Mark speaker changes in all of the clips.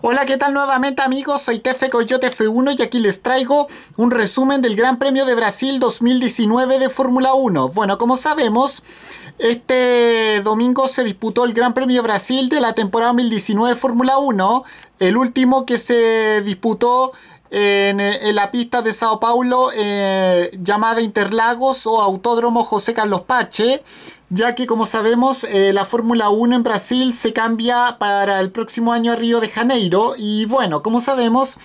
Speaker 1: Hola, ¿qué tal nuevamente amigos? Soy Tefe Coyote F1 y aquí les traigo un resumen del Gran Premio de Brasil 2019 de Fórmula 1. Bueno, como sabemos, este domingo se disputó el Gran Premio Brasil de la temporada 2019 de Fórmula 1, el último que se disputó eh, en, la pista de Sao Paulo eh, llamada Interlagos o Autódromo José Carlos Pache, ya que como sabemos eh, la Fórmula 1 en Brasil se cambia para el próximo año a Río de Janeiro y bueno, como sabemos...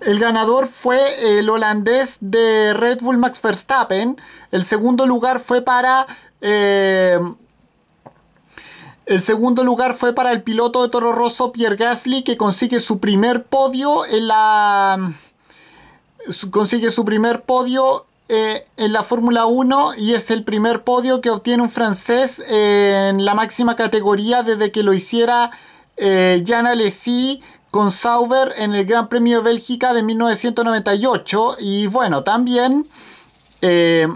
Speaker 1: El ganador fue el holandés de Red Bull Max Verstappen. El segundo lugar fue para el segundo lugar fue para el piloto de Toro Rosso Pierre Gasly que consigue su primer podio en la consigue su primer podio eh, en la Fórmula 1 y es el primer podio que obtiene un francés en la máxima categoría desde que lo hiciera eh, Jean con Sauber en el Gran Premio de Bélgica de 1998 y bueno también eh,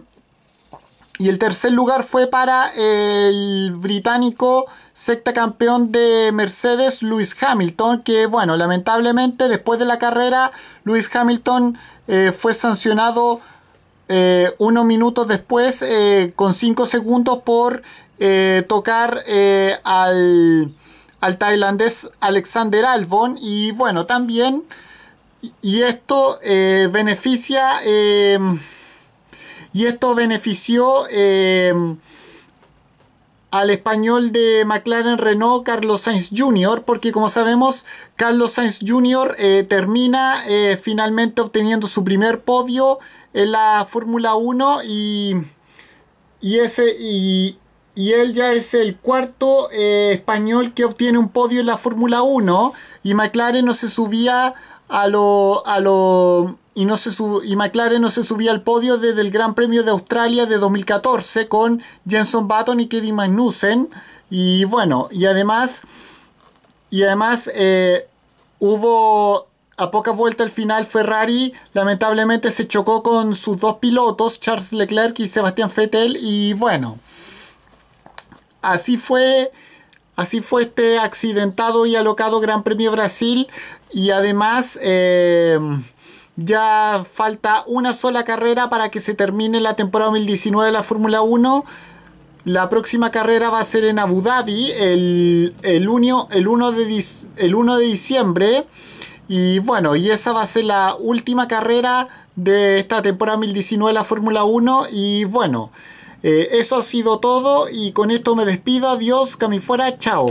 Speaker 1: y el tercer lugar fue para el británico sexta campeón de Mercedes, Lewis Hamilton, que bueno, lamentablemente después de la carrera, Lewis Hamilton eh, fue sancionado eh, unos minutos después eh, con 5 segundos por tocar al, al tailandés Alexander Albon y bueno, también, y esto beneficia y esto benefició eh, al español de McLaren Renault, Carlos Sainz Jr., porque como sabemos, Carlos Sainz Jr. Eh, termina eh, finalmente obteniendo su primer podio en la Fórmula 1 y, y, ese, y, él ya es el cuarto español que obtiene un podio en la Fórmula 1 y McLaren no se subía a lo... A lo y, no se y McLaren no se subía al podio desde el Gran Premio de Australia de 2014 con Jenson Button y Kevin Magnussen. Y bueno, y además, y además eh, hubo a pocas vueltas al final Ferrari lamentablemente se chocó con sus dos pilotos, Charles Leclerc y Sebastián Vettel. Y bueno, así fue. Así fue este accidentado y alocado Gran Premio Brasil. Y además... Eh, ya falta una sola carrera para que se termine la temporada 2019 de la Fórmula 1. La próxima carrera va a ser en Abu Dhabi el, el, 1 de, el de diciembre. Y bueno, y esa va a ser la última carrera de esta temporada 2019 de la Fórmula 1. Y bueno, eh, eso ha sido todo y con esto me despido. Adiós, fuera chao.